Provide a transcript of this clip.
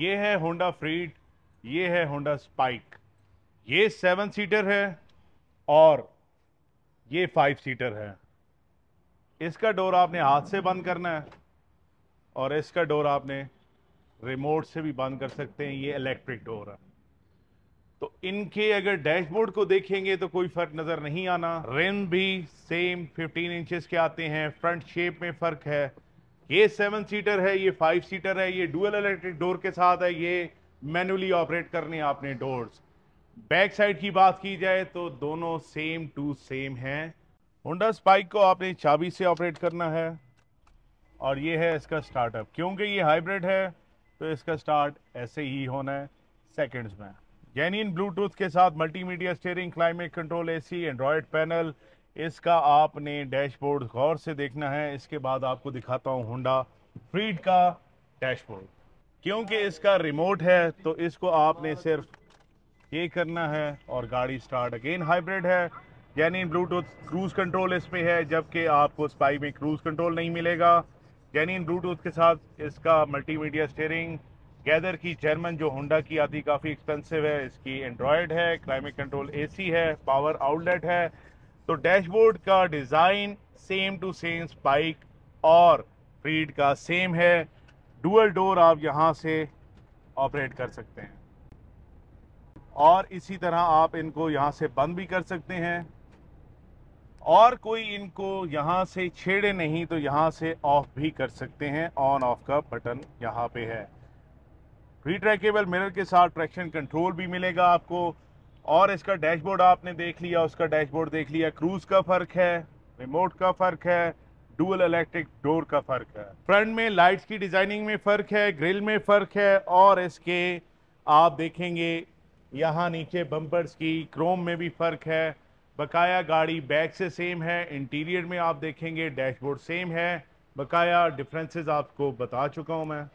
ये है Honda Freed ये है होंडा स्पाइक ये सेवन सीटर है और ये फाइव सीटर है इसका डोर आपने हाथ से बंद करना है और इसका डोर आपने रिमोट से भी बंद कर सकते हैं ये इलेक्ट्रिक डोर है तो इनके अगर डैशबोर्ड को देखेंगे तो कोई फ़र्क नज़र नहीं आना रिम भी सेम 15 इंचेस के आते हैं फ्रंट शेप में फ़र्क है ये सेवन सीटर है ये फाइव सीटर है ये डुअल इलेक्ट्रिक डोर के साथ है ये मैनुअली ऑपरेट करने आपने डोर्स बैक साइड की बात की जाए तो दोनों सेम टू सेम हैं होंडा स्पाइक को आपने चाबी से ऑपरेट करना है और ये है इसका स्टार्टअप क्योंकि ये हाइब्रिड है तो इसका स्टार्ट ऐसे ही होना है सेकेंड्स में जेन्यन ब्लूटूथ के साथ multimedia steering climate control AC android panel इसका आपने डैशबोर्ड गौर से देखना है इसके बाद आपको दिखाता हूँ होंडा फ्रीड का डैशबोर्ड क्योंकि इसका रिमोट है तो इसको आपने सिर्फ ये करना है और गाड़ी स्टार्ट अगेन हाइब्रिड है यानी ब्लूटूथ क्रूज़ कंट्रोल इस पर है जबकि आपको स्पाई में क्रूज़ कंट्रोल नहीं मिलेगा यानी ब्लूटूथ के साथ इसका मल्टीमीडिया स्टेयरिंग गैदर की जर्मन जो होंडा की आती काफ़ी एक्सपेंसिव है इसकी एंड्रॉयड है क्लाइमेट कंट्रोल एसी है पावर आउटलेट है तो डैशबोर्ड का design same to same Spike और फ्रीड का सेम है डुअल डोर आप यहाँ से ऑपरेट कर सकते हैं और इसी तरह आप इनको यहाँ से बंद भी कर सकते हैं और कोई इनको यहाँ से छेड़े नहीं तो यहाँ से ऑफ भी कर सकते हैं ऑन ऑफ का बटन यहाँ पे है रिट्रैकेबल मिरर के साथ ट्रैक्शन कंट्रोल भी मिलेगा आपको और इसका डैशबोर्ड आपने देख लिया उसका डैशबोर्ड देख लिया क्रूज का फर्क है रिमोट का फर्क है डुअल इलेक्ट्रिक डोर का फर्क है फ्रंट में लाइट्स की डिजाइनिंग में फर्क है ग्रिल में फर्क है और इसके आप देखेंगे यहाँ नीचे बम्पर्स की क्रोम में भी फर्क है बकाया गाड़ी बैक से सेम है इंटीरियर में आप देखेंगे डैशबोर्ड सेम है बकाया डिफरेंसेस आपको बता चुका हूँ मैं